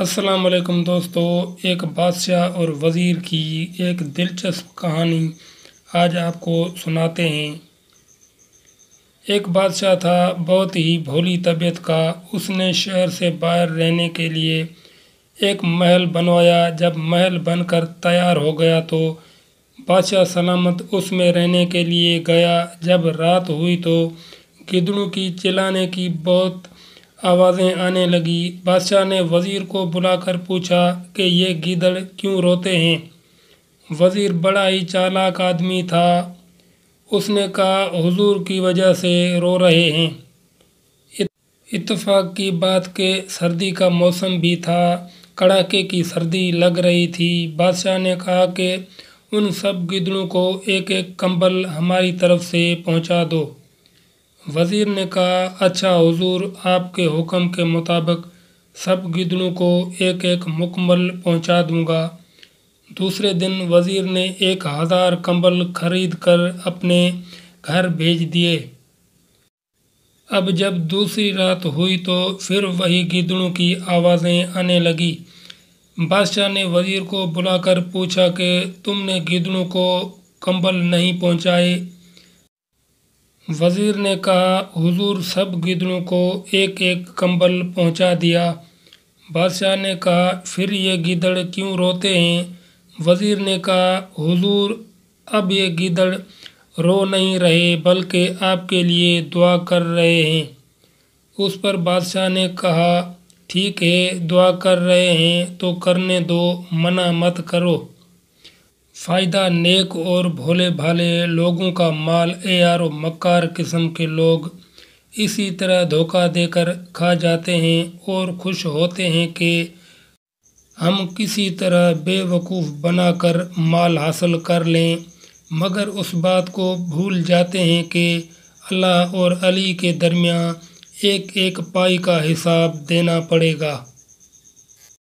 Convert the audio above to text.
असलकम दोस्तों एक बादशाह और वज़ीर की एक दिलचस्प कहानी आज आपको सुनाते हैं एक बादशाह था बहुत ही भोली तबीयत का उसने शहर से बाहर रहने के लिए एक महल बनवाया जब महल बनकर तैयार हो गया तो बादशाह सलामत उसमें रहने के लिए गया जब रात हुई तो गिदड़ों की चिल्लाने की बहुत आवाज़ें आने लगी बादशाह ने वज़ीर को बुलाकर पूछा कि ये गिदड़ क्यों रोते हैं वज़ीर बड़ा ही चालाक आदमी था उसने कहा हुजूर की वजह से रो रहे हैं इतफाक़ की बात के सर्दी का मौसम भी था कड़ाके की सर्दी लग रही थी बादशाह ने कहा कि उन सब गिदड़ों को एक एक कंबल हमारी तरफ से पहुंचा दो वज़ीर ने कहा अच्छा हुजूर आपके हुक्म के मुताबिक सब गिदड़ों को एक एक मुकम्मल पहुंचा दूंगा दूसरे दिन वज़ीर ने एक हज़ार कंबल खरीद कर अपने घर भेज दिए अब जब दूसरी रात हुई तो फिर वही गिदड़ों की आवाज़ें आने लगी बादशाह ने वज़ीर को बुलाकर पूछा कि तुमने गिदड़ों को कंबल नहीं पहुंचाए वज़ीर ने कहा हुज़ूर सब गिदड़ों को एक एक कंबल पहुँचा दिया बादशाह ने कहा फिर ये गिदड़ क्यों रोते हैं वज़ीर ने कहा हुज़ूर अब ये गिदड़ रो नहीं रहे बल्कि आपके लिए दुआ कर रहे हैं उस पर बादशाह ने कहा ठीक है दुआ कर रहे हैं तो करने दो मना मत करो फ़ायदा नेक और भोले भाले लोगों का माल एयार और मक्कार किस्म के लोग इसी तरह धोखा देकर खा जाते हैं और खुश होते हैं कि हम किसी तरह बेवकूफ़ बनाकर माल हासिल कर लें मगर उस बात को भूल जाते हैं कि अल्लाह और अली के दरमियान एक एक पाई का हिसाब देना पड़ेगा